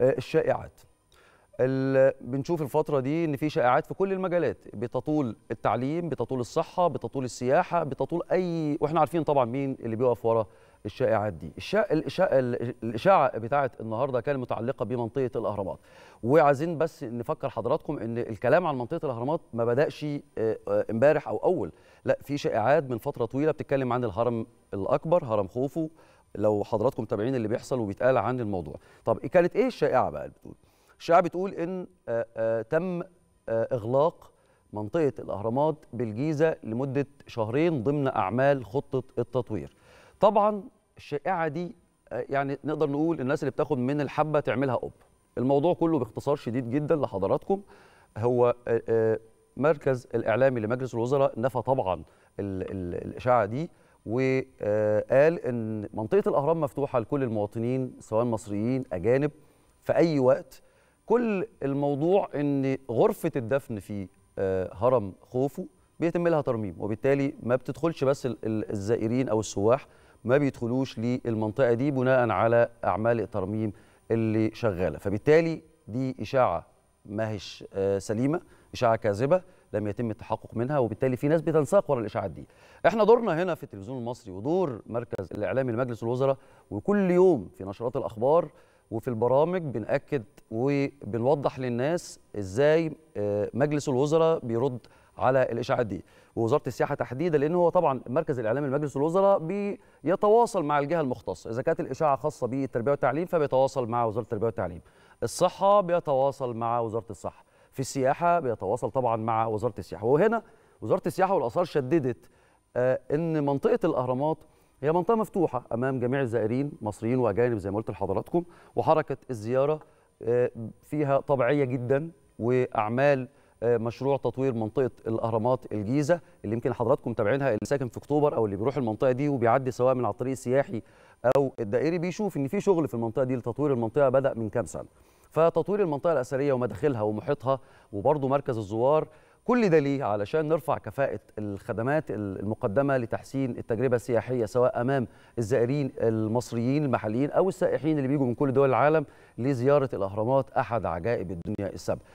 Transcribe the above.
آه، الشائعات بنشوف الفترة دي إن في شائعات في كل المجالات بتطول التعليم بتطول الصحة بتطول السياحة بتطول أي وإحنا عارفين طبعا مين اللي بيقف ورا الشائعات دي الشاء الشا... الإشاعة بتاعة النهاردة كانت متعلقة بمنطقة الأهرامات وعايزين بس نفكر حضراتكم إن الكلام عن منطقة الأهرامات ما بدأش آه، آه، امبارح أو أول لا في شائعات من فترة طويلة بتتكلم عن الهرم الأكبر هرم خوفو لو حضراتكم متابعين اللي بيحصل وبيتقال عن الموضوع طب كانت ايه الشائعه بقى بتقول الشائعه بتقول ان آآ آه، آآ آه، تم آآ آه، اغلاق منطقه الاهرامات بالجيزه لمده شهرين ضمن اعمال خطه التطوير طبعا الشائعه دي يعني نقدر نقول الناس اللي بتاخد من الحبه تعملها قب الموضوع كله باختصار شديد جدا لحضراتكم هو مركز الاعلامي لمجلس الوزراء نفى طبعا الاشاعه دي وقال ان منطقه الاهرام مفتوحه لكل المواطنين سواء مصريين اجانب في اي وقت كل الموضوع ان غرفه الدفن في آه، هرم خوفو بيتم لها ترميم وبالتالي ما بتدخلش بس الزائرين او السواح ما بيدخلوش للمنطقه دي بناء على اعمال الترميم اللي شغاله فبالتالي دي اشاعه ماهش آه، سليمه اشاعه كاذبه لم يتم التحقق منها وبالتالي في ناس بتنساق ورا الاشاعات دي احنا دورنا هنا في التلفزيون المصري ودور مركز الاعلامي لمجلس الوزراء وكل يوم في نشرات الاخبار وفي البرامج بنأكد وبنوضح للناس ازاي آه، مجلس الوزراء بيرد على الاشاعات دي ووزاره السياحه تحديدا لان هو طبعا مركز الاعلام لمجلس الوزراء بيتواصل مع الجهه المختصه اذا كانت الاشاعه خاصه بالتربيه والتعليم فبيتواصل مع وزاره التربيه والتعليم الصحه بيتواصل مع وزاره الصحه في السياحه بيتواصل طبعا مع وزاره السياحه وهنا وزاره السياحه والاثار شددت آه، ان منطقه الاهرامات هي منطقه مفتوحه امام جميع الزائرين مصريين واجانب زي ما قلت لحضراتكم وحركه الزياره آه، فيها طبيعيه جدا واعمال آه، مشروع تطوير منطقه الاهرامات الجيزه اللي يمكن حضراتكم تابعينها اللي ساكن في اكتوبر او اللي بيروح المنطقه دي وبيعدي سواء من على الطريق السياحي او الدائري بيشوف ان في شغل في المنطقه دي لتطوير المنطقه بدا من كام سنه فتطوير المنطقه الاثريه ومداخلها ومحيطها وبرضه مركز الزوار كل ده ليه علشان نرفع كفاءة الخدمات المقدمة لتحسين التجربة السياحية سواء أمام الزائرين المصريين المحليين أو السائحين اللي بيجوا من كل دول العالم لزيارة الأهرامات أحد عجائب الدنيا السبع